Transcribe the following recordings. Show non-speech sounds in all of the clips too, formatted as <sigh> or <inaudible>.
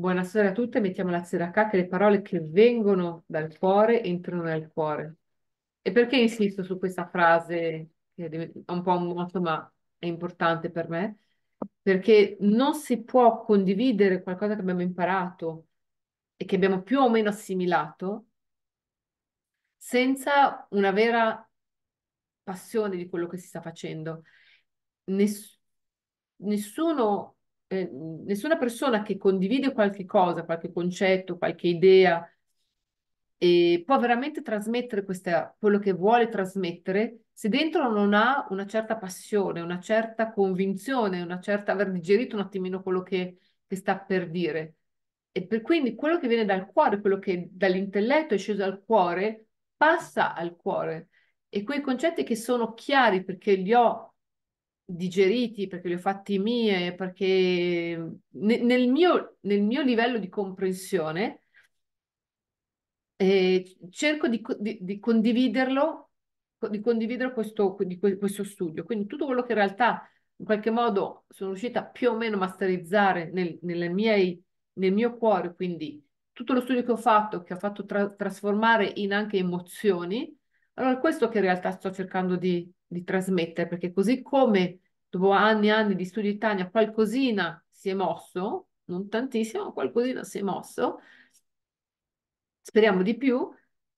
Buonasera a tutte, mettiamo la zeracà che le parole che vengono dal cuore entrano nel cuore. E perché insisto su questa frase che è un po' un ma è importante per me? Perché non si può condividere qualcosa che abbiamo imparato e che abbiamo più o meno assimilato senza una vera passione di quello che si sta facendo. Ness- nessuno eh, nessuna persona che condivide qualche cosa, qualche concetto, qualche idea, e può veramente trasmettere questa, quello che vuole trasmettere se dentro non ha una certa passione, una certa convinzione, una certa aver digerito un attimino quello che, che sta per dire. E per, quindi quello che viene dal cuore, quello che dall'intelletto è sceso al cuore, passa al cuore. E quei concetti che sono chiari perché li ho digeriti, perché li ho fatti mie, perché nel, mio, nel mio livello di comprensione eh, cerco di, di, di, condividerlo, di condividere questo, di questo studio. Quindi tutto quello che in realtà in qualche modo sono riuscita più o meno a masterizzare nel, miei, nel mio cuore, quindi tutto lo studio che ho fatto, che ho fatto tra, trasformare in anche emozioni, allora è questo che in realtà sto cercando di, di trasmettere, perché così come dopo anni e anni di studio Italia qualcosina si è mosso, non tantissimo, ma qualcosina si è mosso, speriamo di più,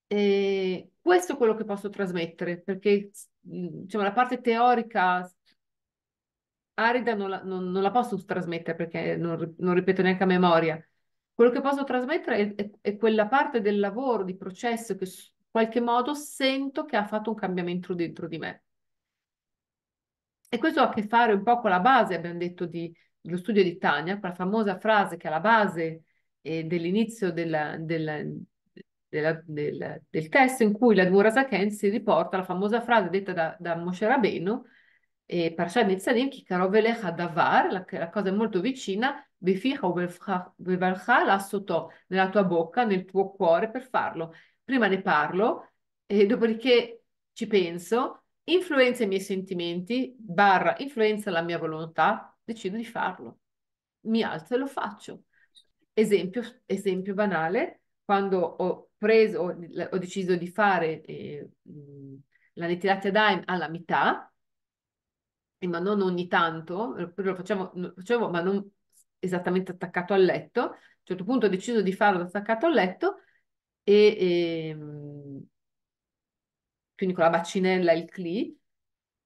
e questo è quello che posso trasmettere, perché diciamo, la parte teorica arida non la, non, non la posso trasmettere perché non, non, ripeto neanche a memoria. Quello che posso trasmettere è, è, è quella parte del lavoro, di processo che in qualche modo sento che ha fatto un cambiamento dentro di me. E questo ha a che fare un po' con la base, abbiamo detto, di, dello studio di Tania, quella famosa frase che è la base eh, dell'inizio della, della, della, del, del, testo in cui la Dura Saken si riporta la famosa frase detta da, da Moshe Rabbeinu, eh, Parashat Nitzadim, che carovelecha davar, la, la cosa è molto vicina, beficha o bevalcha la sotto nella tua bocca, nel tuo cuore per farlo. Prima ne parlo, e dopodiché ci penso, influenza i miei sentimenti, barra influenza la mia volontà, decido di farlo. Mi alzo e lo faccio. Esempio, esempio banale, quando ho preso, ho, deciso di fare eh, la netilate dime alla metà, eh, ma non ogni tanto, lo facevo, lo facevo ma non esattamente attaccato al letto, a un certo punto ho deciso di farlo attaccato al letto e... Eh, quindi con la bacinella e il cli,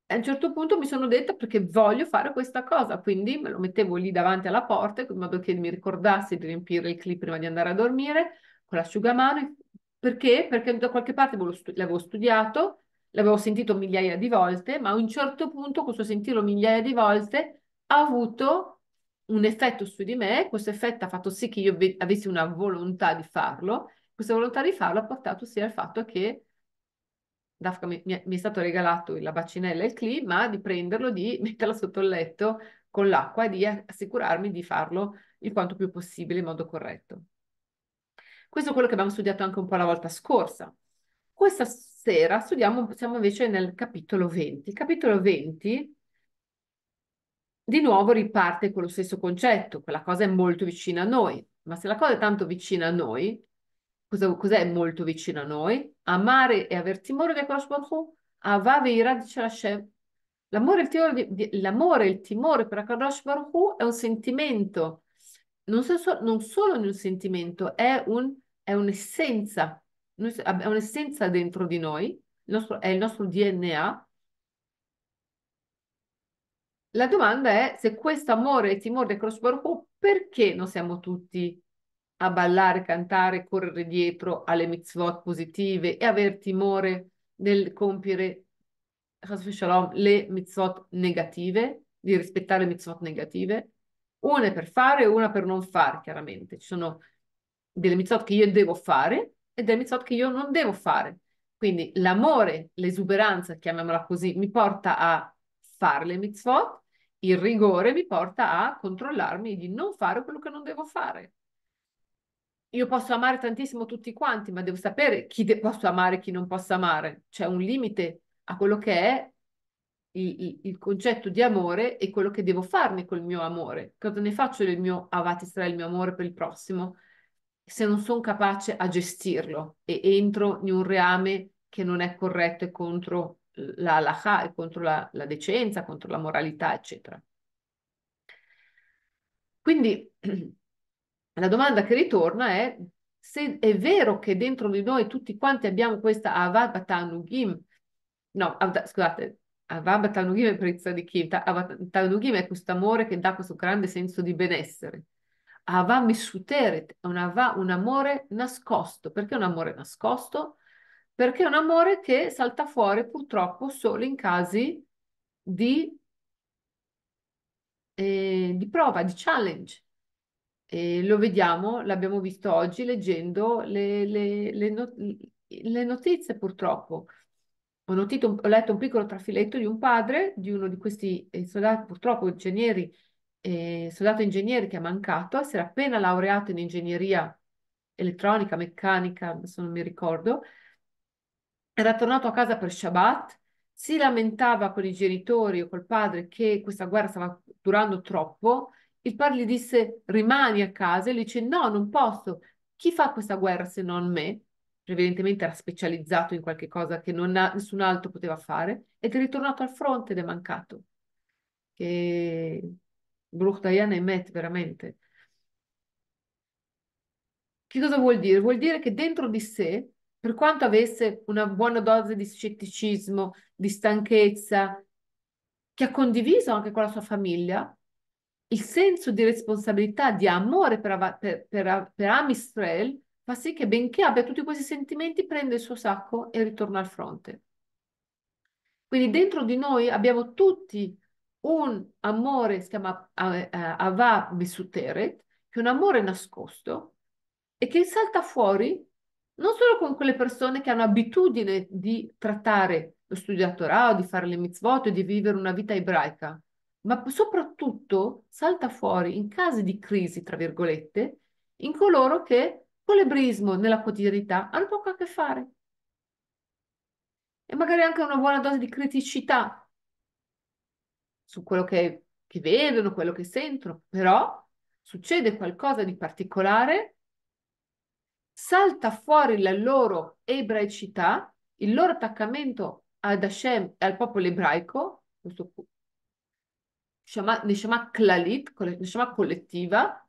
a un certo punto mi sono detta perché voglio fare questa cosa, quindi me lo mettevo lì davanti alla porta in modo che mi ricordassi di riempire il clip prima di andare a dormire con l'asciugamano. Perché? Perché da qualche parte l'avevo studiato, l'avevo sentito migliaia di volte, ma a un certo punto questo sentirlo migliaia di volte ha avuto un effetto su di me, questo effetto ha fatto sì che io avessi una volontà di farlo, questa volontà di farlo ha portato sia al fatto che Dafka mi, mi, è stato regalato la bacinella e il clima, di prenderlo, di <laughs> metterlo sotto il letto con l'acqua e di assicurarmi di farlo il quanto più possibile in modo corretto. Questo è quello che abbiamo studiato anche un po' la volta scorsa. Questa sera studiamo, siamo invece nel capitolo 20. Il Capitolo 20 di nuovo riparte con lo stesso concetto, quella cosa è molto vicina a noi, ma se la cosa è tanto vicina a noi, Cosa, cos'è molto vicino a noi? Amare e aver timore di Akash Baruch Ava veirad Hashem. L'amore e il timore per Akadosh Baruch è un sentimento, non, so, non solo un sentimento, è, un, è un'essenza, è un'essenza dentro di noi, il nostro, è il nostro DNA. La domanda è se questo amore e timore di Akadosh Baruch perché non siamo tutti a ballare, cantare, correre dietro alle mitzvot positive e aver timore nel compiere le mitzvot negative, di rispettare le mitzvot negative. Una per fare e una per non fare, chiaramente. Ci sono delle mitzvot che io devo fare e delle mitzvot che io non devo fare. Quindi l'amore, l'esuberanza, chiamiamola così, mi porta a fare le mitzvot, il rigore mi porta a controllarmi di non fare quello che non devo fare io posso amare tantissimo tutti quanti, ma devo sapere chi de- posso amare e chi non posso amare. C'è un limite a quello che è il, il, il, concetto di amore e quello che devo farne col mio amore. Cosa ne faccio del mio avatisra, il mio amore per il prossimo, se non sono capace a gestirlo e entro in un reame che non è corretto e contro eh, la halakha, e contro la, la decenza, contro la moralità, eccetera. Quindi <clears throat> La domanda che ritorna è se è vero che dentro di noi tutti quanti abbiamo questa avabatanugim, no, av- scusate, avabatanugim è prezza di chi, avabatanugim è questo amore che dà questo grande senso di benessere. Ava missuteret è un, ava, un amore nascosto. Perché un amore nascosto? Perché è un amore che salta fuori purtroppo solo in casi di, eh, di prova, di challenge e lo vediamo, l'abbiamo visto oggi leggendo le, le, le, not- le notizie purtroppo. Ho, notito, ho, letto un piccolo trafiletto di un padre, di uno di questi eh, soldati, purtroppo ingegneri, eh, soldato ingegnere che è mancato, si era appena laureato in ingegneria elettronica, meccanica, se non mi ricordo, era tornato a casa per Shabbat, si lamentava con i genitori o col padre che questa guerra stava durando troppo il padre gli disse rimani a casa e lui dice no, non posso. Chi fa questa guerra se non me? Evidentemente era specializzato in qualche cosa che ha, nessun altro poteva fare ed è ritornato al fronte ed è mancato. Che Bruch Dayan e Met veramente. Che cosa vuol dire? Vuol dire che dentro di sé, per quanto avesse una buona dose di scetticismo, di stanchezza, che ha condiviso anche con la sua famiglia, il senso di responsabilità, di amore per, per, per, per Amistrel fa sì che benché abbia tutti questi sentimenti, prenda il suo sacco e ritorna al fronte. Quindi mm. dentro di noi abbiamo tutti un amore, si chiama eh, eh, Ava Mesuteret, che è un amore nascosto e che salta fuori non solo con quelle persone che hanno abitudine di trattare lo studio Torah o di fare le mitzvot o di vivere una vita ebraica, ma soprattutto salta fuori in casi di crisi, tra virgolette, in coloro che con l'ebrismo nella quotidianità hanno poco a che fare. E magari anche una buona dose di criticità su quello che, che vedono, quello che sentono, però succede qualcosa di particolare, salta fuori la loro ebraicità, il loro attaccamento ad Hashem e al popolo ebraico, questo neshama, neshama klalit, neshama collettiva,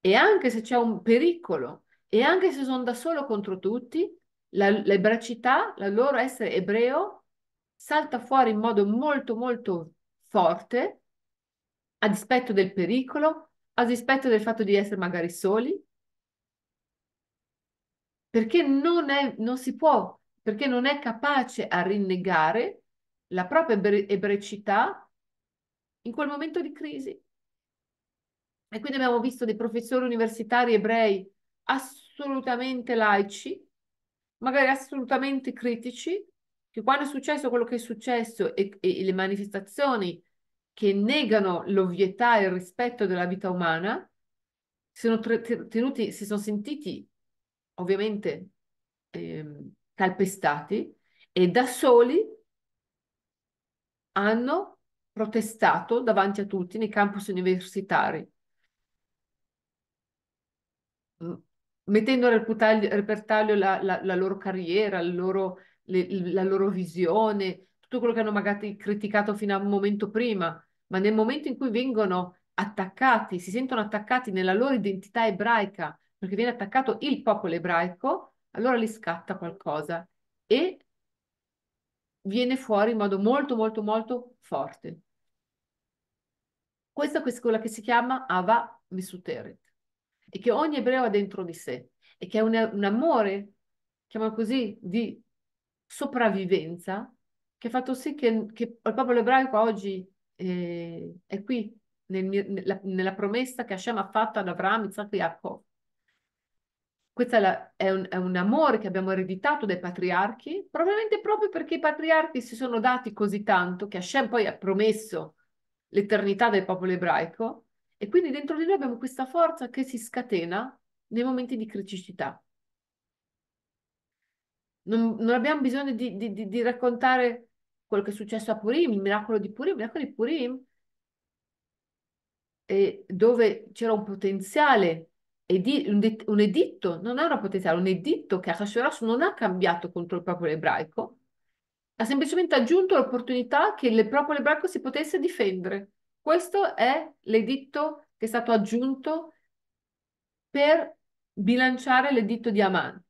e anche se c'è un pericolo, e anche se sono da solo contro tutti, l'ebracità, la, la loro essere ebreo, salta fuori in modo molto molto forte, a dispetto del pericolo, a dispetto del fatto di essere magari soli, perché non, è, non si può, perché non è capace a rinnegare la propria ebrecità in quel momento di crisi. E quindi abbiamo visto dei professori universitari ebrei assolutamente laici, magari assolutamente critici, che quando è successo quello che è successo e, e le manifestazioni che negano l'ovvietà e il rispetto della vita umana, si sono, tenuti, si sono sentiti ovviamente eh, calpestati e da soli hanno protestato davanti a tutti nei campus universitari, mm, mettendo a repertaglio la, la, la loro carriera, la loro, le, la loro visione, tutto quello che hanno magari criticato fino a un momento prima, ma nel momento in cui vengono attaccati, si sentono attaccati nella loro identità ebraica, perché viene attaccato il popolo ebraico, allora li scatta qualcosa e viene fuori in modo molto molto molto forte. Questa è quella che si chiama Ava Misuteret e che ogni ebreo ha dentro di sé e che è un, un amore, chiamiamolo così, di sopravvivenza che ha fatto sì che, che il popolo ebraico oggi eh, è qui nel, nella, nella, promessa che Hashem ha fatto ad Abramo, Isacco e Jacob questo è, un, è, un, amore che abbiamo ereditato dai patriarchi, probabilmente proprio perché i patriarchi si sono dati così tanto che Hashem poi ha promesso l'eternità del popolo ebraico e quindi dentro di noi abbiamo questa forza che si scatena nei momenti di criticità. Non, non abbiamo bisogno di, di, di, di, raccontare quello che è successo a Purim, il miracolo di Purim, il miracolo di Purim, dove c'era un potenziale un, editto, non è una potenziale, un editto che Ahasuerus non ha cambiato contro il popolo ebraico, ha semplicemente aggiunto l'opportunità che il popolo ebraico si potesse difendere. Questo è l'editto che è stato aggiunto per bilanciare l'editto di Aman.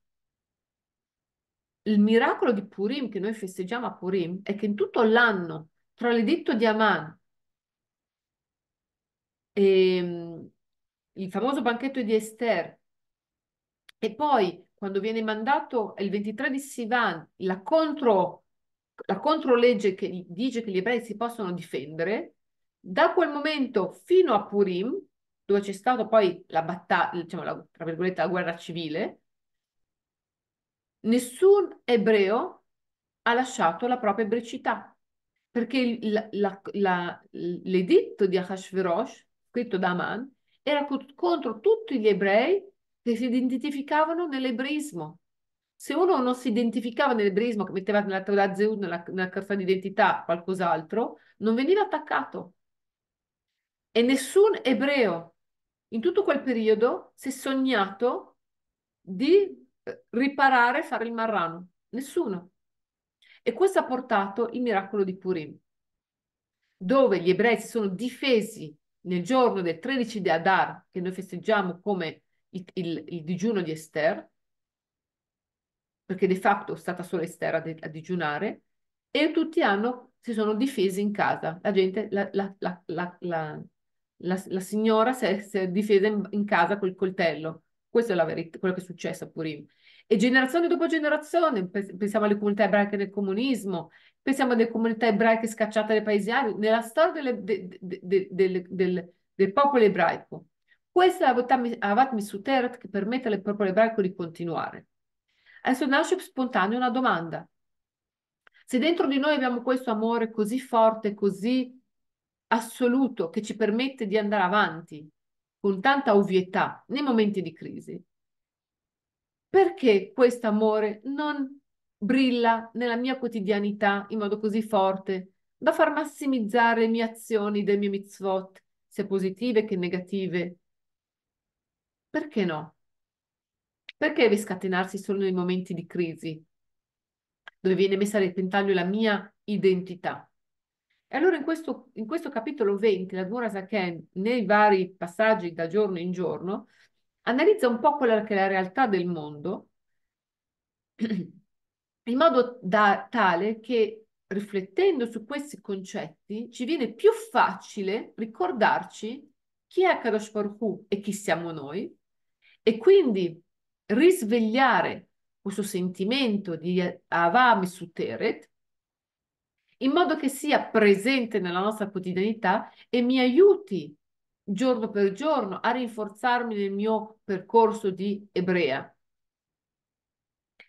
Il miracolo di Purim che noi festeggiamo a Purim è che in tutto l'anno tra l'editto di Aman e il famoso banchetto di Esther. E poi, quando viene mandato il 23 di Sivan, la, contro, la controlegge che dice che gli ebrei si possono difendere, da quel momento fino a Purim, dove c'è stata poi la battaglia, diciamo, la, tra virgolette, la guerra civile, nessun ebreo ha lasciato la propria ebricità, perché l'editto di Ahashverosh, scritto da Aman, era contro tutti gli ebrei che si identificavano nell'ebreismo. Se uno non si identificava nell'ebreismo, che metteva nella Torah Zeu, nella, nella carta d'identità, qualcos'altro, non veniva attaccato. E nessun ebreo in tutto quel periodo si è sognato di eh, riparare, fare il marrano. Nessuno. E questo ha portato il miracolo di Purim, dove gli ebrei si sono difesi nel giorno del 13 di Adar, che noi festeggiamo come il, il, il digiuno di Esther, perché di fatto è stata solo Esther a, di, a digiunare, e tutti hanno, si sono difesi in casa. La gente, la, la, la, la signora si è, si è, difesa in, in casa col coltello. Questa è la verità, quello che è successo a Purim. E generazione dopo generazione, pensiamo alle comunità ebraiche del comunismo, pensiamo alle comunità ebraiche scacciate dai paesi arabi, nella storia delle, de, de, de, del, del popolo ebraico. Questa è la Avat Misuteret che permette al popolo ebraico di continuare. Adesso nasce spontanea una domanda. Se dentro di noi abbiamo questo amore così forte, così assoluto, che ci permette di andare avanti con tanta ovvietà nei momenti di crisi, perché questo amore non brilla nella mia quotidianità in modo così forte da far massimizzare le mie azioni dei miei mitzvot, sia positive che negative? Perché no? Perché deve scatenarsi solo nei momenti di crisi, dove viene messa a repentaglio la mia identità? E allora in questo, in questo capitolo 20, la Dura Saken, nei vari passaggi da giorno in giorno, analizza un po' quella che è la realtà del mondo <clears throat> in modo da, tale che riflettendo su questi concetti ci viene più facile ricordarci chi è Kadosh Baruch e chi siamo noi e quindi risvegliare questo sentimento di Avami su Teret in modo che sia presente nella nostra quotidianità e mi aiuti giorno per giorno a rinforzarmi nel mio percorso di ebrea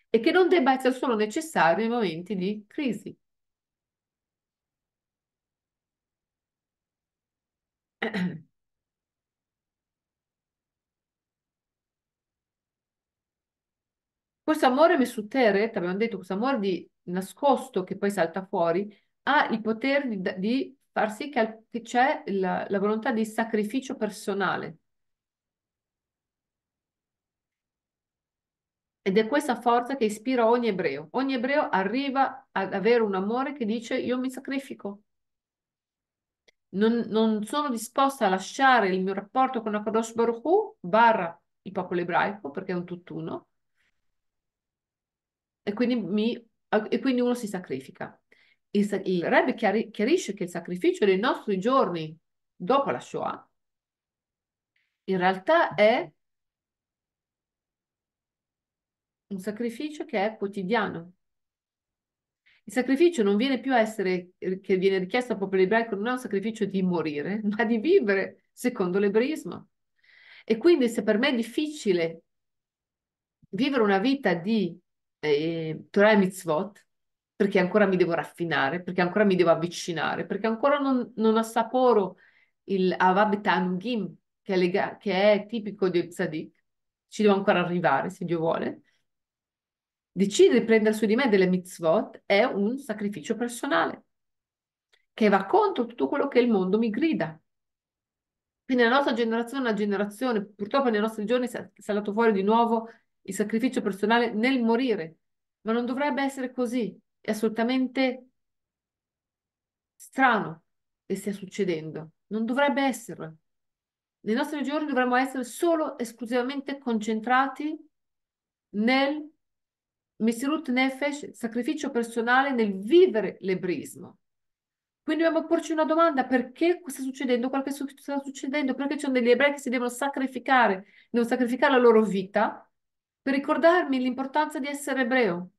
e che non debba essere solo necessario nei momenti di crisi. <clears throat> Questo amore Mesuteret, abbiamo detto, questo amore di nascosto che poi salta fuori, ha il potere di, di far sì che, c'è la, la volontà di sacrificio personale. Ed è questa forza che ispira ogni ebreo. Ogni ebreo arriva ad avere un amore che dice io mi sacrifico. Non, non sono disposta a lasciare il mio rapporto con Akadosh Baruch Hu barra il popolo ebraico perché è un tutt'uno. E quindi, mi, e quindi uno si sacrifica il, il Rebbe chiarisce che il sacrificio dei nostri giorni dopo la Shoah in realtà è un sacrificio che è quotidiano. Il sacrificio non viene più a essere, che viene richiesto al popolo ebraico, non è un sacrificio di morire, <laughs> ma di vivere secondo l'ebraismo. E quindi se per me è difficile vivere una vita di eh, Torah e Mitzvot, perché ancora mi devo raffinare, perché ancora mi devo avvicinare, perché ancora non, non assaporo il Avab Tanugim, che è, lega- che è tipico di Tzadik. Ci devo ancora arrivare, se Dio vuole. Decidere di prendere su di me delle mitzvot è un sacrificio personale che va contro tutto quello che il mondo mi grida. Quindi nella nostra generazione, una generazione, purtroppo nei nostri giorni è saltato fuori di nuovo il sacrificio personale nel morire, ma non dovrebbe essere così è assolutamente strano che stia succedendo, non dovrebbe esserlo. Nei nostri giorni dovremmo essere solo esclusivamente concentrati nel Mesirut Nefesh, sacrificio personale, nel vivere l'ebrismo. Quindi dobbiamo porci una domanda, perché sta succedendo quel che sta succedendo? Perché ci sono degli ebrei che si devono sacrificare, devono sacrificare la loro vita per ricordarmi l'importanza di essere ebreo,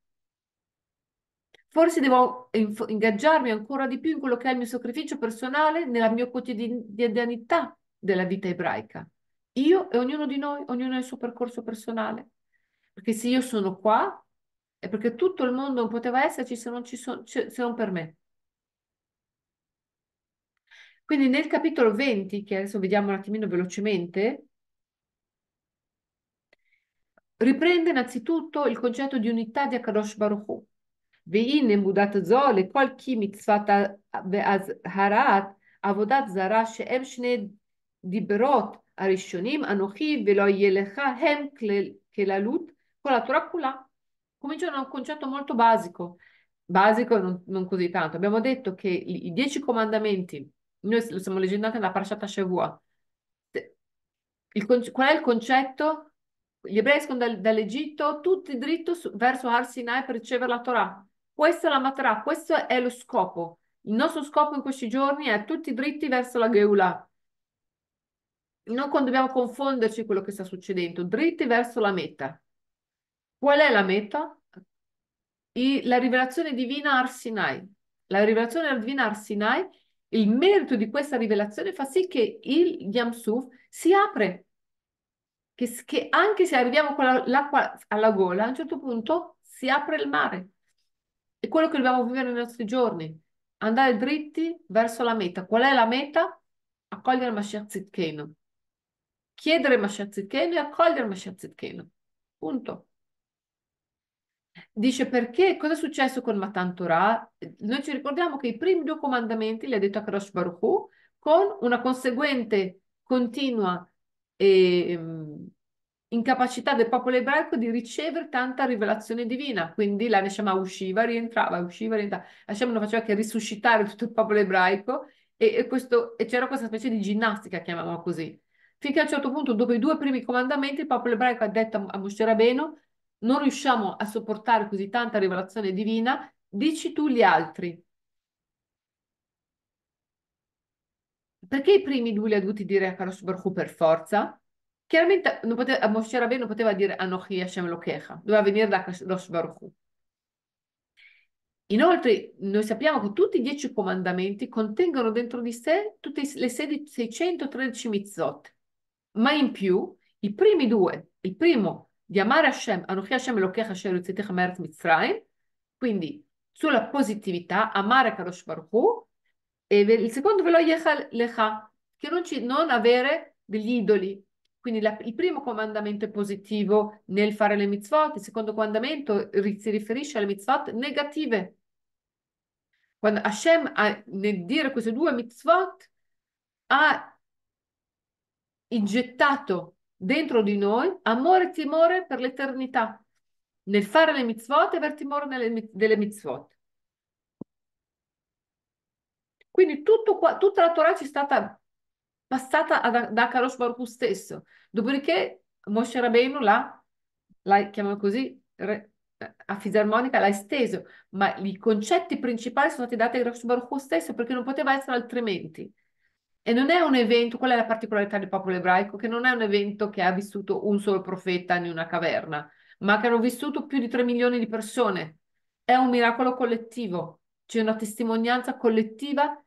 Forse devo ingaggiarmi ancora di più in quello che è il mio sacrificio personale nella mia quotidianità della vita ebraica. Io e ognuno di noi, ognuno ha il suo percorso personale. Perché se io sono qua, è perché tutto il mondo non poteva esserci se non, so- se non per me. Quindi nel capitolo 20, che adesso vediamo un attimino velocemente, riprende innanzitutto il concetto di unità di Akadosh Baruch והנה מודעת זו לכל כי מצוות והזהרת עבודת זרה שהם שני דיברות הראשונים, אנוכי ולא יהיה לך, הם כללות con la Torah cominciano da un concetto molto basico, basico non, non, così tanto. Abbiamo detto che i, i dieci comandamenti, noi lo stiamo leggendo anche nella Parashata Shavua, il, qual è il concetto? Gli ebrei escono dal, dall'Egitto tutti dritto su, verso Har per ricevere la Torah. Questa è la matra, questo è lo scopo. Il nostro scopo in questi giorni è tutti dritti verso la Geulah. Non dobbiamo confonderci quello che sta succedendo, dritti verso la meta. Qual è la meta? I, la rivelazione divina Arsinai. La rivelazione divina Arsinai, il merito di questa rivelazione fa sì che il Yamsuf si apre, che, che anche se arriviamo con l'acqua alla gola, a un certo punto si apre il mare. È quello che dobbiamo vivere nei nostri giorni. Andare dritti verso la meta. Qual è la meta? Accogliere Mashiach Zitken. Chiedere Mashiach Zitken e accogliere Mashiach Zitken. Punto. Dice perché cosa è successo con Matan Torah? Noi ci ricordiamo che i primi due comandamenti li ha detto Akarosh Baruch Hu, con una conseguente continua e, ehm, incapacità del popolo ebraico di ricevere tanta rivelazione divina. Quindi la Neshama usciva, rientrava, usciva, rientrava. La Neshama non faceva che risuscitare tutto il popolo ebraico e, e, questo, e c'era questa specie di ginnastica, chiamiamola così. Finché a un certo punto, dopo i due primi comandamenti, il popolo ebraico ha detto a Moshe Rabbeinu non riusciamo a sopportare così tanta rivelazione divina, dici tu gli altri. Perché i primi due li ha dovuti dire a Karosh Baruch per forza? Chiaramente non poteva, Moshe Rabbeinu non poteva dire Anochi Hashem Lokecha, doveva venire da Kadosh Baruch Inoltre noi sappiamo che tutti i dieci comandamenti contengono dentro di sé tutte le 613 mitzvot, ma in più i primi due, il primo di amare Hashem, Anochi Hashem Lokecha Sheru Tzitech Meret Mitzrayim, quindi sulla positività, amare Kadosh Baruch Hu, e il secondo velo Yechal Lecha, che non, ci, non avere degli idoli, quindi la, il primo comandamento è positivo nel fare le mitzvot, il secondo comandamento si riferisce alle mitzvot negative. Quando Hashem ha, nel dire queste due mitzvot ha ingettato dentro di noi amore e timore per l'eternità. Nel fare le mitzvot e aver timore nelle, delle mitzvot. Quindi tutto qua, tutta la Torah ci è stata passata ad, da Kadosh Baruch Hu stesso. Dopodiché Moshe Rabbeinu l'ha, la chiamiamo così, re, a fisarmonica l'ha esteso, ma i concetti principali sono stati dati a Kadosh Baruch Hu stesso perché non poteva essere altrimenti. E non è un evento, qual è la particolarità del popolo ebraico? Che non è un evento che ha vissuto un solo profeta in una caverna, ma che hanno vissuto più di 3 milioni di persone. È un miracolo collettivo, c'è una testimonianza collettiva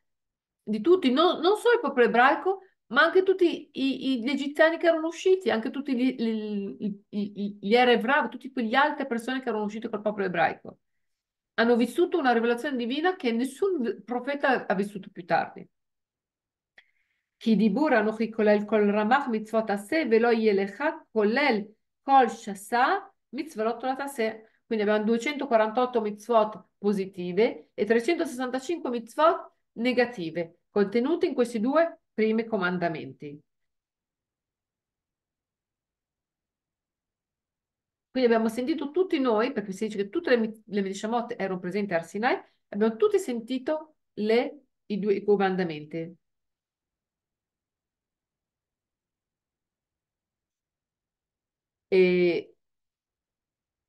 di tutti, non, non solo il popolo ebraico, ma anche tutti i, i, gli egiziani che erano usciti, anche tutti gli, gli, gli, gli Erevrav, tutte quelle altre persone che erano uscite col popolo ebraico, hanno vissuto una rivelazione divina che nessun profeta ha vissuto più tardi. כי דיבור אנוכי כולל כל רמ"ח מצוות עשה ולא יהיה לך כולל כל שסה מצוות לא תעשה. Quindi abbiamo 248 mitzvot positive e 365 mitzvot negative, contenute in questi due primi comandamenti. Quindi abbiamo sentito tutti noi, perché si dice che tutte le, le Medishamot erano presenti a Sinai, abbiamo tutti sentito le, i due comandamenti. E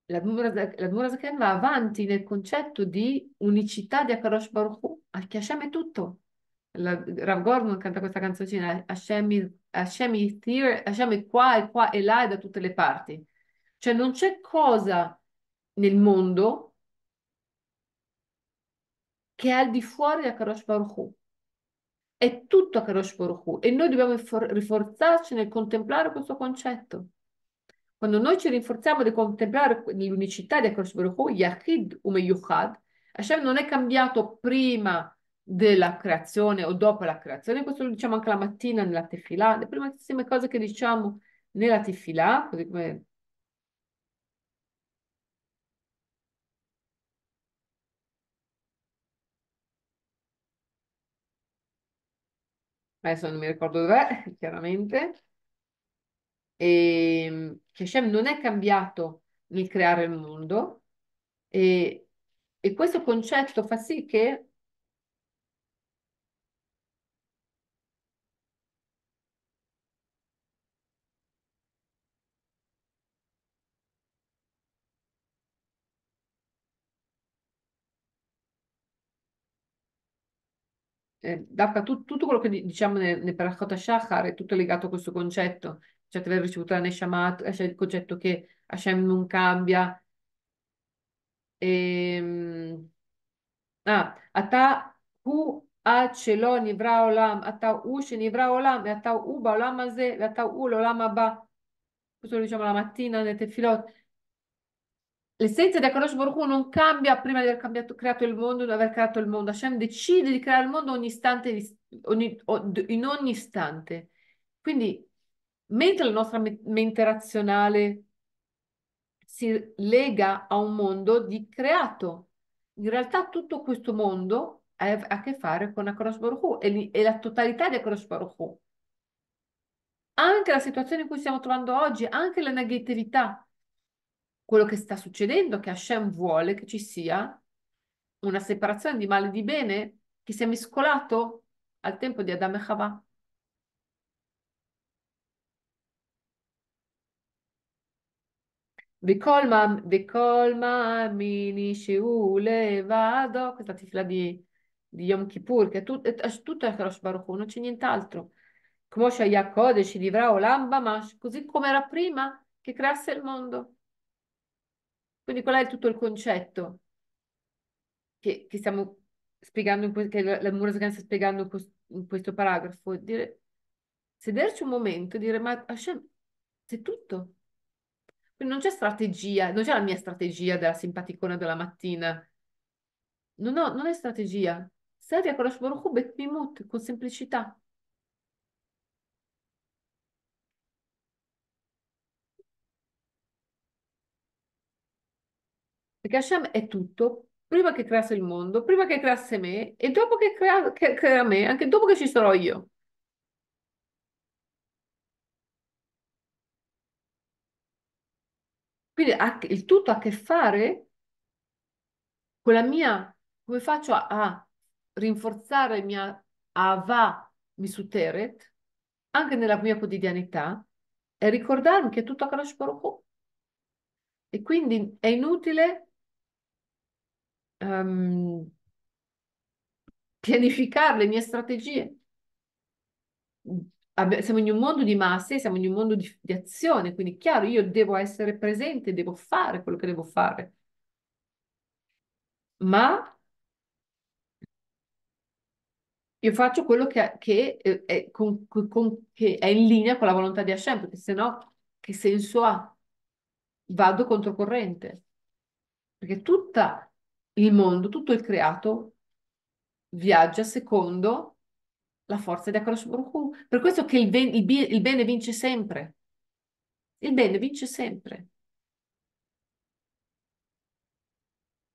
la Murazakhen va avanti nel concetto di unicità di Akarosh Baruch Hu, al Hashem è tutto la, Rav Gordon canta questa canzoncina, Hashem, Hashem is here, qua, e qua, è là, e da tutte le parti. Cioè non c'è cosa nel mondo che è al di fuori di Karosh Baruch Hu. È tutto a Baruch Hu e noi dobbiamo rinforzarci nel contemplare questo concetto. Quando noi ci rinforziamo di contemplare l'unicità di Karosh Baruch Hu, Yachid Ume Yuchad, Hashem non è cambiato prima della creazione o dopo la creazione, questo lo diciamo anche la mattina nella tefila, le primissime cose che diciamo nella tefila, così come adesso non mi ricordo dov'è, chiaramente, e, ehm, che Hashem non è cambiato nel creare il mondo e, e questo concetto fa sì che Eh, Dafka, tu, tutto quello che diciamo nel, nel Parakota Shachar è tutto legato a questo concetto, cioè di aver ricevuto la Neshamat, eh, cioè il concetto che Hashem non cambia. E, ehm, ah, Ata hu Acelo Nivra Olam, Ata hu Shenivra Olam, Ata uba Ba Olam Aze, Ata hu L'Olam Abba. Questo lo diciamo la mattina nel Tefilot. L'essenza di Akadosh Baruchu non cambia prima di aver cambiato, creato il mondo, di aver creato il mondo. Hashem decide di creare il mondo ogni istante, ogni, in ogni istante. Quindi, mentre la nostra mente razionale si lega a un mondo di creato, in realtà tutto questo mondo ha a che fare con Akadosh Baruchu e, e la totalità di Akadosh Baruchu. Anche la situazione in cui stiamo trovando oggi, anche la negatività, quello che sta succedendo è che Hashem vuole che ci sia una separazione di male e di bene che si è mescolato al tempo di Adam e Chava. Vekolma mini sheule vado, questa tifla di, di Yom Kippur, che è, tut, è tutto è Karosh Baruch non c'è nient'altro. così come era prima che creasse il mondo. Quindi qual è tutto il concetto che, che stiamo spiegando, que- che la Murasgan sta spiegando in questo paragrafo? Dire, sederci un momento e dire, ma Hashem, sei tutto. Quindi non c'è strategia, non c'è la mia strategia della simpaticona della mattina. No, no, non è strategia. Serve a Kodesh Baruch Hu Betmimut, con semplicità. Perché Hashem è tutto, prima che creasse il mondo, prima che creasse me e dopo che, crea, che crea me, anche dopo che ci sarò io. Quindi ha, il tutto ha a che fare con la mia, come faccio a, a rinforzare la mia Ava Misuteret, anche nella mia quotidianità, e ricordarmi che è tutto a Kadosh E quindi è inutile um, ehm, pianificare le mie strategie. Siamo in un mondo di masse, siamo in un mondo di, di azione, quindi chiaro, io devo essere presente, devo fare quello che devo fare. Ma io faccio quello che, che, eh, è, con, con, che, è, in linea con la volontà di Hashem, perché se no che senso ha? Vado controcorrente. Perché tutta il mondo, tutto il creato viaggia secondo la forza di Akadosh Baruch Per questo che il, ben, il, il bene vince sempre. Il bene vince sempre.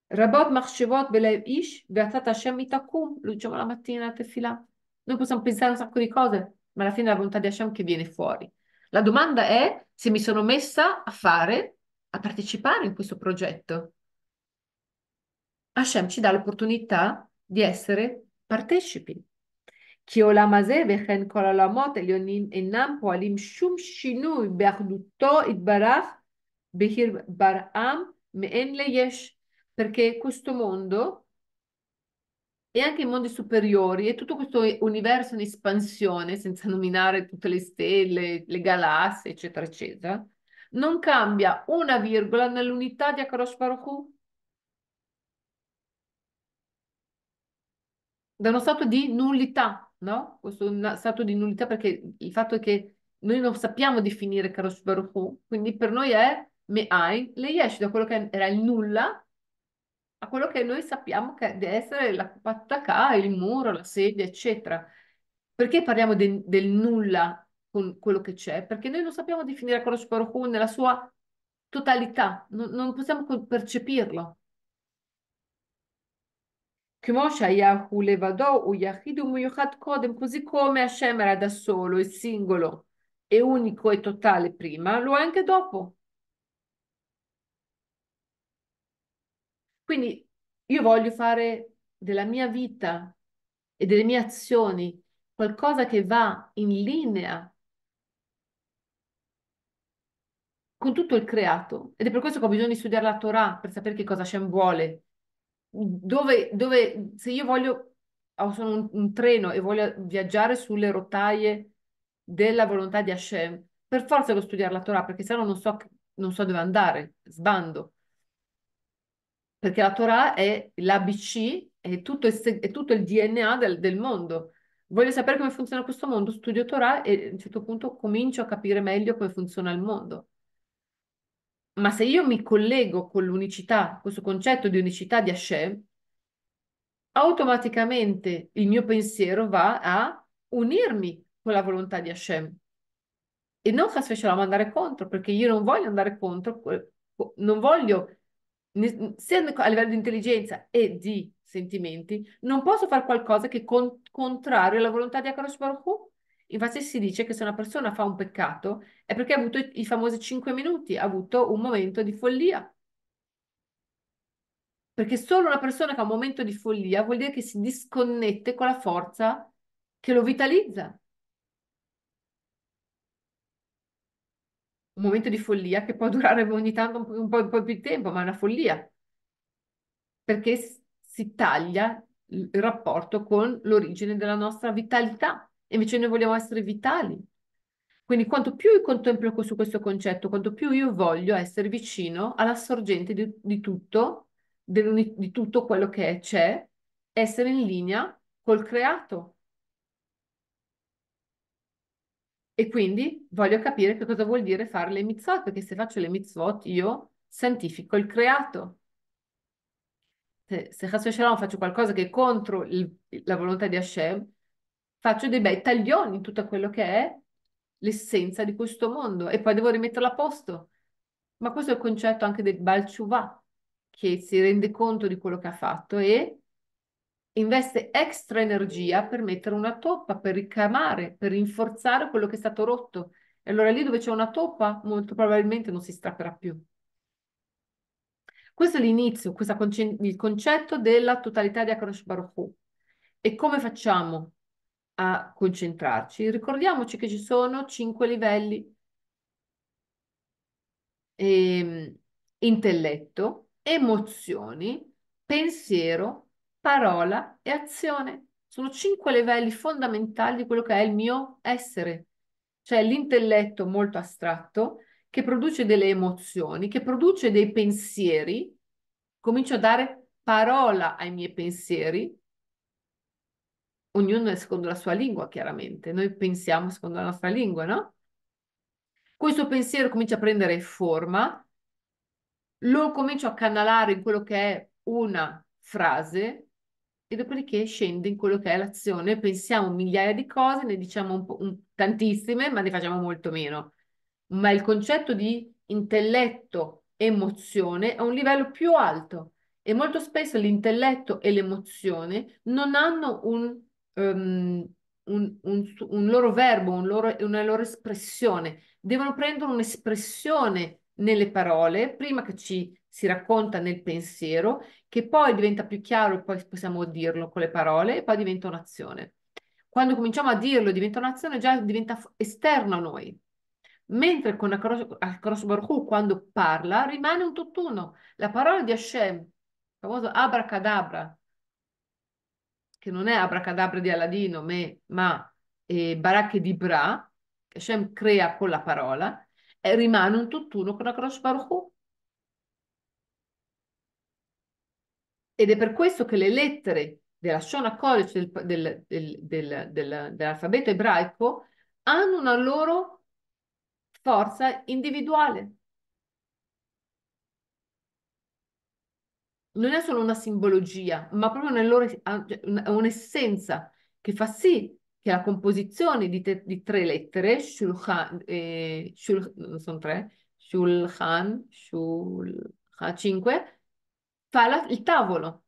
Rabot Marshevot Belev Ish Beatat Hashem Itakum, lo diciamo la mattina a tefila. Noi possiamo pensare un sacco di cose, ma alla fine è la volontà di Hashem che viene fuori. La domanda è se mi sono messa a fare, a partecipare in questo progetto. Hashem ci dà l'opportunità di essere partecipi. Chi olamase vechen kol olamot enam poalim shum shinui be'achduto itbarach behir bar'am me'en leyesh. Perché questo mondo e anche i mondi superiori e tutto questo universo in espansione, senza nominare tutte le stelle, le galassie, eccetera, eccetera, non cambia una virgola nell'unità di Akarosh Baruch Hu da uno stato di nullità, no? Questo stato di nullità perché il fatto è che noi non sappiamo definire Kadosh Baruch quindi per noi è Me'ain, lei esce da quello che era il nulla a quello che noi sappiamo che deve essere la patacà, il muro, la sedia, eccetera. Perché parliamo de, del nulla con quello che c'è? Perché noi non sappiamo definire Kadosh Baruch nella sua totalità, non, non possiamo percepirlo. כמו שהיהו לבדו, הוא יחיד ומיוחד קודם, così come Hashem era da solo, è singolo è unico e totale prima, lo è anche dopo. Quindi io voglio fare della mia vita e delle mie azioni qualcosa che va in linea con tutto il creato. Ed è per questo che ho bisogno di studiare la Torah, per sapere che cosa Hashem vuole, dove, dove se io voglio, sono un, un, treno e voglio viaggiare sulle rotaie della volontà di Hashem, per forza devo studiare la Torah, perché sennò non so, non so dove andare, sbando. Perché la Torah è l'ABC, è tutto il, è tutto il DNA del, del mondo voglio sapere come funziona questo mondo, studio Torah e a un certo punto comincio a capire meglio come funziona il mondo. Ma se io mi collego con l'unicità, questo concetto di unicità di Hashem, automaticamente il mio pensiero va a unirmi con la volontà di Hashem. E non Hashem Shalom andare contro, perché io non voglio andare contro, non voglio, sia a livello di intelligenza e di sentimenti, non posso fare qualcosa che è con, contrario alla volontà di Akarosh Baruch Hu. Infatti si dice che se una persona fa un peccato è perché ha avuto i, famosi 5 minuti, ha avuto un momento di follia. Perché solo una persona che ha un momento di follia vuol dire che si disconnette con la forza che lo vitalizza. Un momento di follia che può durare ogni tanto un po', un po', un po più di tempo, ma è una follia. Perché si taglia il rapporto con l'origine della nostra vitalità. Invece noi vogliamo essere vitali. Quindi quanto più io contemplo su questo concetto, quanto più io voglio essere vicino alla sorgente di, di tutto, di tutto quello che c'è, essere in linea col creato. E quindi voglio capire che cosa vuol dire fare le mitzvot, perché se faccio le mitzvot io santifico il creato. Se, se Hashem faccio qualcosa che è contro il, la volontà di Hashem, faccio dei bei taglioni in tutto quello che è l'essenza di questo mondo e poi devo rimetterla a posto. Ma questo è il concetto anche del Balciuvà, che si rende conto di quello che ha fatto e investe extra energia per mettere una toppa, per ricamare, per rinforzare quello che è stato rotto. E allora lì dove c'è una toppa, molto probabilmente non si strapperà più. Questo è l'inizio, questo è il concetto della totalità di Akarosh Baruch Hu. E come facciamo a concentrarci. Ricordiamoci che ci sono cinque livelli. E, ehm, intelletto, emozioni, pensiero, parola e azione. Sono cinque livelli fondamentali di quello che è il mio essere, C'è cioè, l'intelletto molto astratto che produce delle emozioni, che produce dei pensieri. Comincio a dare parola ai miei pensieri, ognuno è secondo la sua lingua, chiaramente. Noi pensiamo secondo la nostra lingua, no? Questo pensiero comincia a prendere forma, lo comincio a canalare in quello che è una frase e dopodiché scende in quello che è l'azione. Pensiamo migliaia di cose, ne diciamo un po', un, tantissime, ma ne facciamo molto meno. Ma il concetto di intelletto, emozione, è un livello più alto e molto spesso l'intelletto e l'emozione non hanno un um, un, un, un, loro verbo, un loro, una loro espressione, devono prendere un'espressione nelle parole, prima che ci si racconta nel pensiero, che poi diventa più chiaro e poi possiamo dirlo con le parole e poi diventa un'azione. Quando cominciamo a dirlo diventa un'azione, già diventa esterna a noi. Mentre con Akros Baruch quando parla, rimane un tutt'uno. La parola di Hashem, il famoso abracadabra, che non è abracadabra di Aladino, me, ma eh, baracche di Bra, che Shem crea con la parola, e rimane un tutt'uno con la Crosh Baruch Hu. Ed è per questo che le lettere della Shona Kodesh del, del, del, dell'alfabeto ebraico hanno una loro forza individuale. non è solo una simbologia, ma proprio ah, cioè, un'essenza che fa sì che la composizione di, te, di tre lettere, shulchan, eh, shul, sono tre, shulchan, shulchan, ah, cinque, fa la, il tavolo.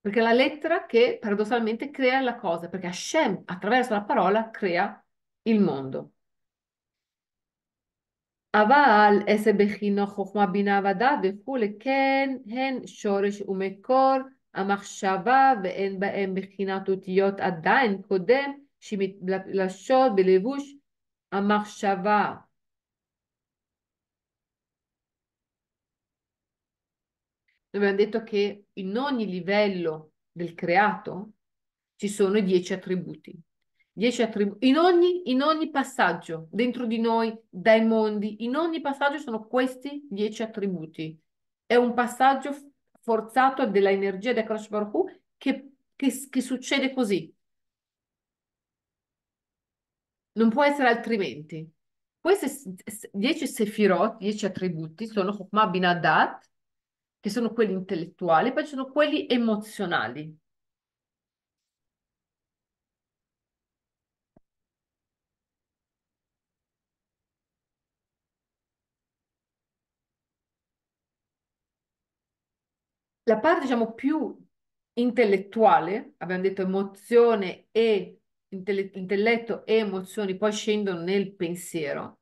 Perché è la lettera che paradossalmente crea la cosa, perché Hashem attraverso la parola crea il mondo. אבל עשר בחינו חוכמה בינה ודעת וכולי, כן הן שורש ומקור המחשבה ואין בהם בחינת אותיות עדיין קודם שמתלשות בלבוש המחשבה. Abbiamo detto che in ogni livello del creato ci sono dieci attributi. Dieci attributi. In ogni, in ogni passaggio, dentro di noi, dai mondi, in ogni passaggio sono questi dieci attributi. È un passaggio forzato della energia del Kodesh Baruch che, che, che succede così. Non può essere altrimenti. Questi dieci sefirot, dieci attributi, sono Chokmah Binadat, che sono quelli intellettuali, poi ci sono quelli emozionali. la parte diciamo più intellettuale, abbiamo detto emozione e intelletto e emozioni poi scendono nel pensiero,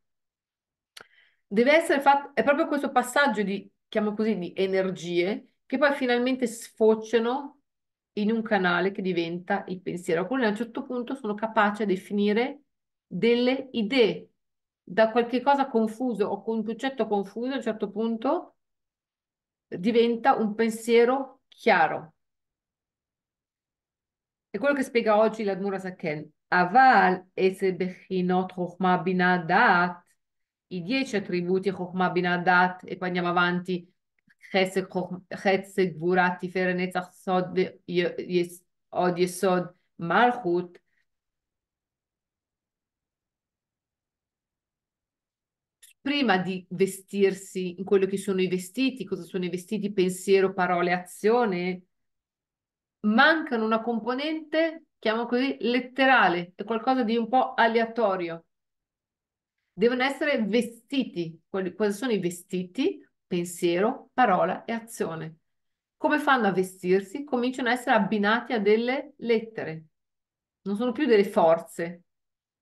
deve essere fatto, è proprio questo passaggio di, chiamo così, di energie che poi finalmente sfociano in un canale che diventa il pensiero. Alcuni a un certo punto sono capaci a definire delle idee, da qualche cosa confuso o con un concetto confuso a un certo punto diventa un pensiero chiaro. È quello che spiega oggi l'Admura Sakhen. Aval ese bechinot chokhmah binadat, i dieci attributi chokhmah binadat, e poi andiamo avanti, chesed, gvurat, tiferenezach, sod, od, yesod, malchut, prima di vestirsi in quello che sono i vestiti, cosa sono i vestiti, pensiero, parole, azione, mancano una componente, chiamo così, letterale, è qualcosa di un po' aleatorio. Devono essere vestiti, quelli, cosa sono i vestiti, pensiero, parola e azione. Come fanno a vestirsi? Cominciano a essere abbinati a delle lettere. Non sono più delle forze,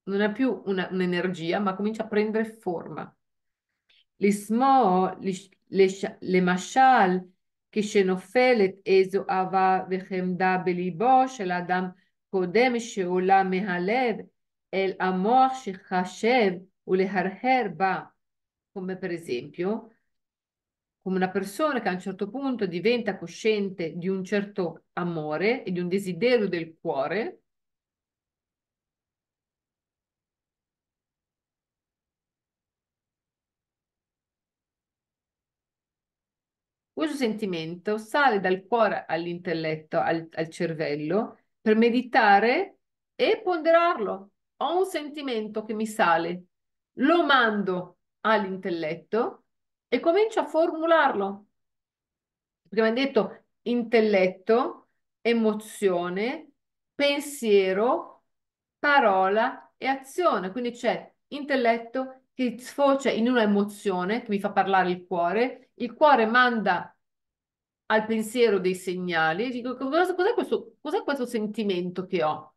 non è più una, un'energia, ma comincia a prendere forma. לשמאו, למשל, כשנופלת איזו אהבה וחמדה בליבו של אדם קודם שעולה מהלב אל המוח שחשב ולהרהר בה, come per esempio, come una persona che a un certo punto diventa cosciente di un certo amore e di un desiderio del cuore, Questo sentimento sale dal cuore all'intelletto, al, al cervello, per meditare e ponderarlo. Ho un sentimento che mi sale, lo mando all'intelletto e comincio a formularlo. Prima abbiamo detto intelletto, emozione, pensiero, parola e azione. Quindi c'è intelletto, che sfocia in un'emozione che mi fa parlare il cuore, il cuore manda al pensiero dei segnali, dico cos'è questo, cos'è questo sentimento che ho?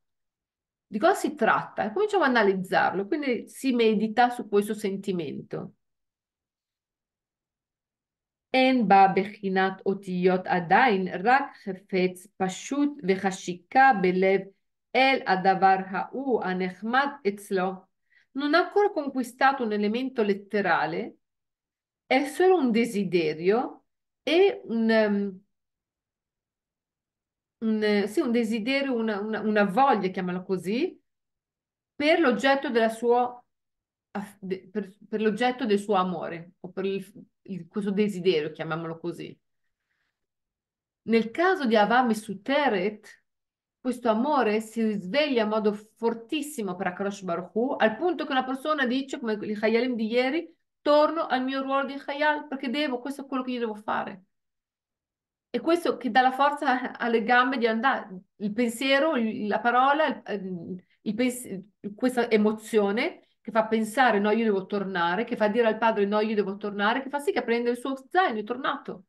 Di cosa si tratta? E cominciamo ad analizzarlo, quindi si medita su questo sentimento. אין בה בחינת אותיות עדיין, רק חפץ פשוט וחשיקה בלב אל הדבר ההוא הנחמד אצלו non ha ancora conquistato un elemento letterale, è solo un desiderio e un, um, un, eh, sì, un desiderio, una, una, una voglia, chiamalo così, per l'oggetto della sua per, per, l'oggetto del suo amore o per il, il, questo desiderio, chiamiamolo così. Nel caso di Avami Suteret, questo amore si sveglia in modo fortissimo per Akrosh Baruch al punto che una persona dice, come il Hayalim di ieri, torno al mio ruolo di Hayal perché devo, questo è quello che io devo fare. E questo che dà la forza <laughs> alle gambe di andare, il pensiero, la parola, ehm, pens- questa emozione che fa pensare no, io devo tornare, che fa dire al padre no, io devo tornare, che fa sì che prenda il suo zaino, è tornato.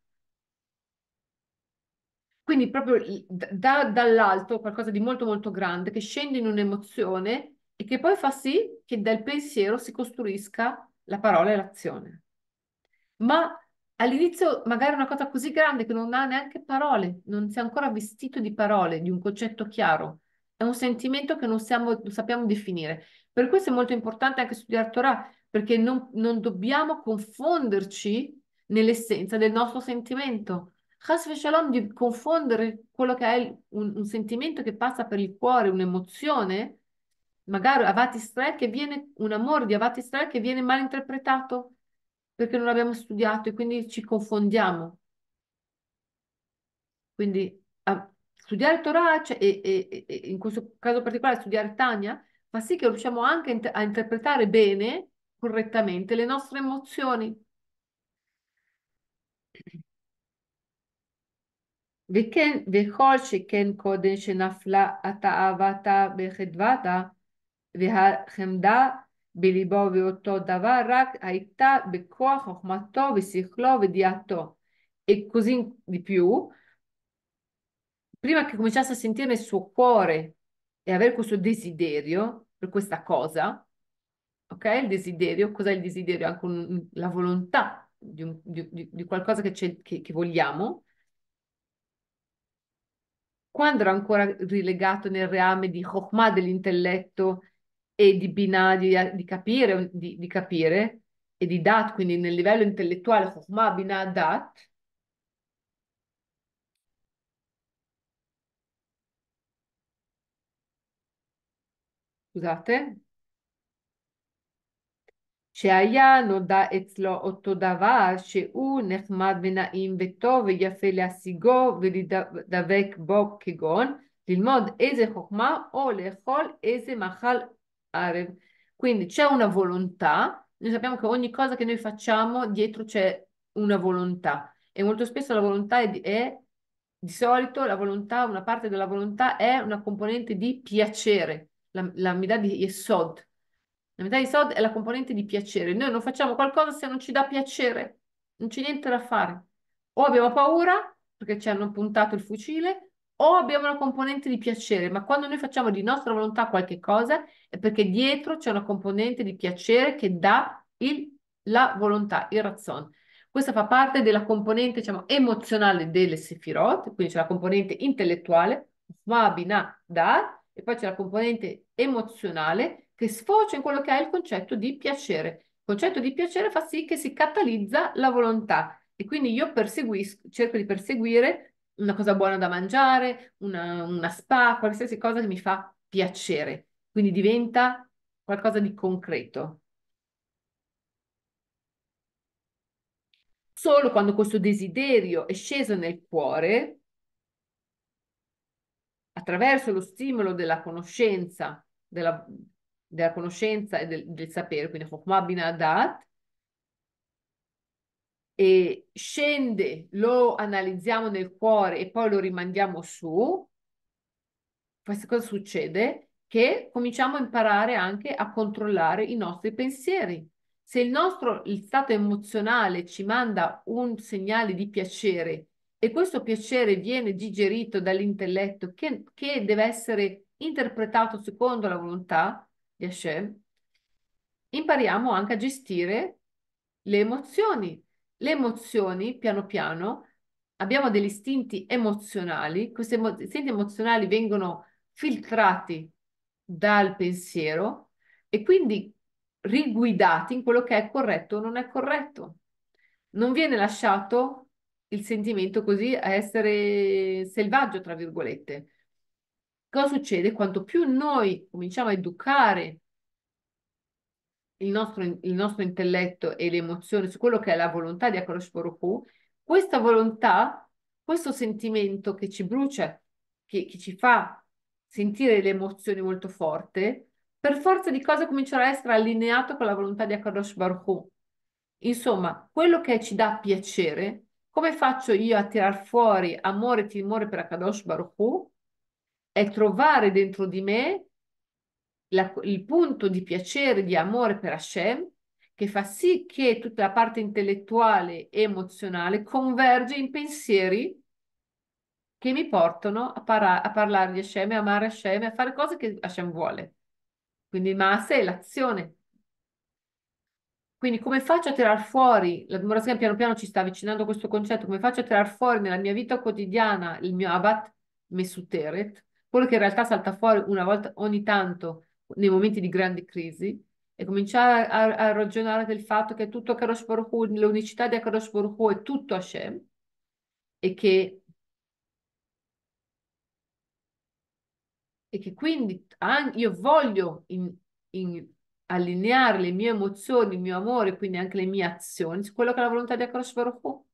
Quindi proprio da, dall'alto qualcosa di molto molto grande che scende in un'emozione e che poi fa sì che dal pensiero si costruisca la parola e l'azione. Ma all'inizio magari è una cosa così grande che non ha neanche parole, non si è ancora vestito di parole, di un concetto chiaro. È un sentimento che non, siamo, non sappiamo definire. Per questo è molto importante anche studiare Torah, perché non, non dobbiamo confonderci nell'essenza del nostro sentimento. Chas v'shalom, di confondere quello che è un, un, sentimento che passa per il cuore, un'emozione, magari Avat Israel che viene, un amore di Avat Israel che viene mal interpretato perché non l'abbiamo studiato e quindi ci confondiamo. Quindi a, studiare Torah cioè, e, e, e, in questo caso particolare studiare Tania fa sì che riusciamo anche inter- a interpretare bene, correttamente, le nostre emozioni. וכל שכן קודם שנפלה התאוותה בחדוותה והחמדה בליבו ואותו דבר רק הייתה בכוח חוכמתו ושכלו ודיעתו. E così di più, prima che cominciasse a sentire il suo cuore e avere questo desiderio per questa cosa, ok? Il desiderio, cos'è il desiderio? Anche la volontà di, qualcosa che vogliamo, quando era ancora rilegato nel reame di Chokhmah dell'intelletto e di Binah di, di, capire, di, di, capire, e di Dat, quindi nel livello intellettuale Chokhmah, Binah, Dat, scusate, שהיה נודע אצלו אותו דבר שהוא נחמד ונעים וטוב ויפה להשיגו ולדבק בו כגון ללמוד איזה חוכמה o לאכול איזה מאכל ערב. Quindi c'è una volontà, noi sappiamo che ogni cosa che noi facciamo dietro c'è una volontà e molto spesso la volontà è, è di solito la volontà, una parte della volontà è una componente di piacere, la, la dà di Yesod, la metà di soldi è la componente di piacere. Noi non facciamo qualcosa se non ci dà piacere, non c'è niente da fare. O abbiamo paura perché ci hanno puntato il fucile, o abbiamo una componente di piacere, ma quando noi facciamo di nostra volontà qualche cosa è perché dietro c'è una componente di piacere che dà il, la volontà, il razzon. Questa fa parte della componente diciamo, emozionale delle sefirot, quindi c'è la componente intellettuale, ma binah, dar, e poi c'è la componente emozionale, che sfocia in quello che è il concetto di piacere. Il concetto di piacere fa sì che si catalizza la volontà e quindi io cerco di perseguire una cosa buona da mangiare, una, una spa, qualsiasi cosa che mi fa piacere. Quindi diventa qualcosa di concreto. Solo quando questo desiderio è sceso nel cuore, attraverso lo stimolo della conoscenza, della della conoscenza e del, del sapere, quindi Chokhmah bin Adat, e scende, lo analizziamo nel cuore e poi lo rimandiamo su, questa cosa succede? Che cominciamo a imparare anche a controllare i nostri pensieri. Se il nostro il stato emozionale ci manda un segnale di piacere e questo piacere viene digerito dall'intelletto che, che deve essere interpretato secondo la volontà, Yeshe, impariamo anche a gestire le emozioni. Le emozioni, piano piano, abbiamo degli istinti emozionali, questi istinti emozionali vengono filtrati dal pensiero e quindi riguidati in quello che è corretto o non è corretto. Non viene lasciato il sentimento così a essere selvaggio, tra virgolette, Cosa succede? Quanto più noi cominciamo a educare il nostro, il nostro intelletto e le emozioni su quello che è la volontà di Akarosh Baruch questa volontà, questo sentimento che ci brucia, che, che ci fa sentire le emozioni molto forte, per forza di cosa comincerà a essere allineato con la volontà di Akadosh Baruch Insomma, quello che ci dà piacere, come faccio io a tirar fuori amore e timore per Akadosh Baruch è trovare dentro di me la, il punto di piacere, di amore per Hashem, che fa sì che tutta la parte intellettuale e emozionale converge in pensieri che mi portano a, para- a parlare di Hashem, a amare Hashem, a fare cose che Hashem vuole. Quindi il Maase è l'azione. Quindi come faccio a tirar fuori, la Dmorazgan piano piano ci sta avvicinando a questo concetto, come faccio a tirar fuori nella mia vita quotidiana il mio Abat Mesuteret, quello che in realtà salta fuori una volta ogni tanto nei momenti di grande crisi e cominciare a, a ragionare del fatto che tutto a Kadosh Baruch l'unicità di Kadosh Baruch è tutto Hashem e che e che quindi anche, io voglio in, in allineare le mie emozioni, il mio amore, quindi anche le mie azioni su quello che è la volontà di Akadosh Baruch Hu.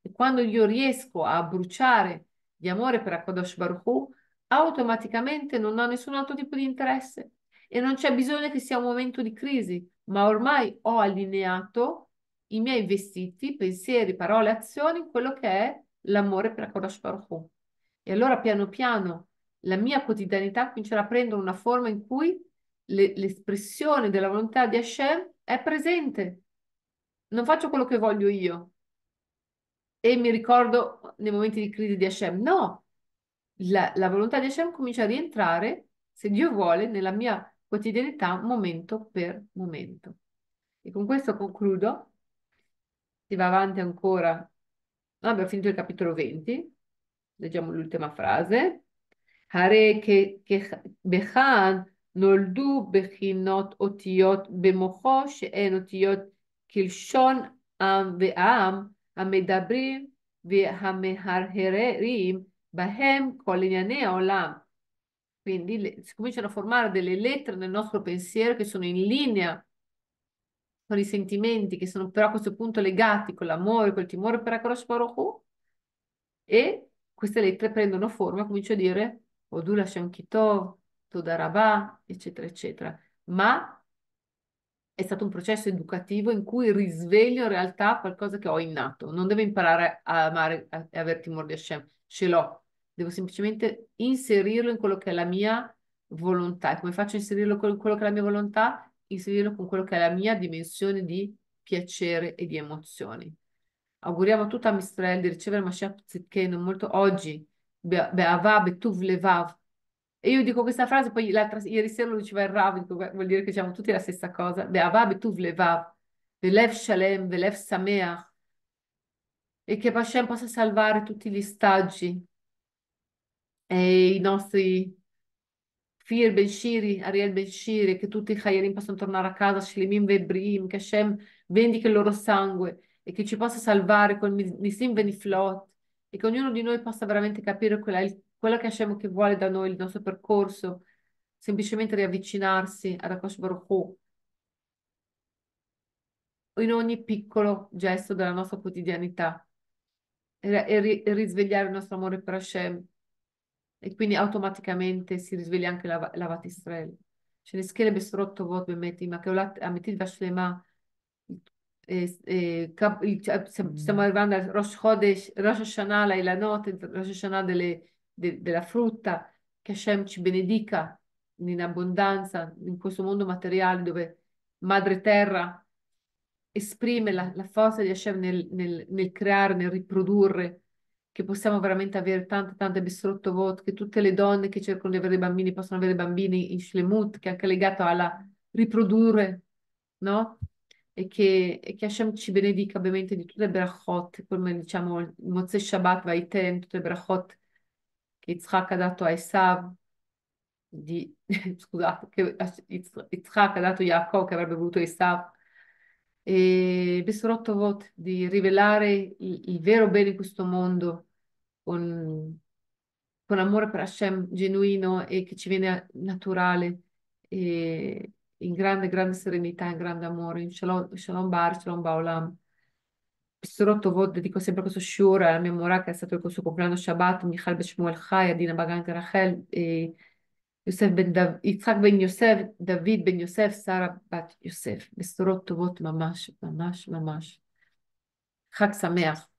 E quando io riesco a bruciare di amore per Akadosh Baruch Hu, automaticamente non ho nessun altro tipo di interesse e non c'è bisogno che sia un momento di crisi, ma ormai ho allineato i miei vestiti, pensieri, parole, azioni in quello che è l'amore per Akadosh Baruch E allora piano piano la mia quotidianità comincerà a prendere una forma in cui le, l'espressione della volontà di Hashem è presente. Non faccio quello che voglio io e mi ricordo nei momenti di crisi di Hashem. No, la, la volontà di Hashem comincia a rientrare, se Dio vuole, nella mia quotidianità momento per momento. E con questo concludo. Si va avanti ancora. abbiamo finito il capitolo 20. Leggiamo l'ultima frase. Hare che che Bechan noldu bechinot otiot bemochosh en otiot kilshon am ve ve'am amedabrim ve'ameharherim Bahem, con l'Inyane Olam. Quindi si cominciano a formare delle lettere nel nostro pensiero che sono in linea con i sentimenti, che sono però a questo punto legati con l'amore, col timore per Akarosh Baruch e queste lettere prendono forma, comincio a dire Odula Shankitov, Todarabah, eccetera, eccetera. Ma è stato un processo educativo in cui risveglio in realtà qualcosa che ho innato. Non devo imparare a amare e aver timore di Hashem, ce l'ho devo semplicemente inserirlo in quello che è la mia volontà. E come faccio a inserirlo con quello che è la mia volontà? Inserirlo con quello che è la mia dimensione di piacere e di emozioni. Auguriamo a tutta Mistrel di ricevere Mashiach Zitkenu molto oggi. Be'avah betuv levav. E io dico questa frase, poi ieri sera lo diceva il Rav, dico, vuol dire che diciamo tutti la stessa cosa. Be'avah betuv levav. Velev shalem, velev sameach. E che Hashem possa salvare tutti gli stagi e i nostri Fir Ben-Shiri, Ariel Ben-Shiri, che tutti i Hayalim possano tornare a casa, Shilimim Vebrim, che Hashem vendichi il loro sangue e che ci possa salvare col Nisim Beniflot e che ognuno di noi possa veramente capire quella, quello che Hashem che vuole da noi, il nostro percorso, semplicemente riavvicinarsi ad Akash Baruch Hu in ogni piccolo gesto della nostra quotidianità e, e, e risvegliare il nostro amore per Hashem e quindi automaticamente si risveglia anche la, la vatistrella. שנזכה לבשורות טובות באמת, עם הגאולה אמיתית והשלמה. Stiamo arrivando al Rosh Chodesh, Rosh Hashanah, la notte, Rosh Hashanah delle, de, della frutta, che Hashem ci benedica in abbondanza in questo mondo materiale dove Madre Terra esprime la, la forza di Hashem nel, nel, nel creare, nel riprodurre che possiamo veramente avere tante, tante besrottovot, che tutte le donne che cercano di avere bambini possono avere bambini in shlemut, che è anche legato alla riprodurre, no? E che, e che Hashem ci benedica ovviamente di tutte le brachot, come diciamo il Mozè Shabbat, Vaiten, tutte le brachot che Yitzhak ha dato a Esav, di, <laughs> scusate, che Yitzhak ha dato a Yaakov, che avrebbe voluto Esav, e avessero di rivelare il, il, vero bene in questo mondo con, con amore per Hashem genuino e che ci viene naturale e in grande, grande serenità, in grande amore, in Shalom, shalom Bar, Shalom Baolam. Bisturotto Vod, sempre questo shiur alla mia mora che è stato il suo compleanno Shabbat, Michal Beshmuel Chai, Adina Bagan Rachel e יוסף בן דו... יצחק בן יוסף, דוד בן יוסף, שרה בת יוסף. בשורות טובות ממש, ממש, ממש. חג שמח.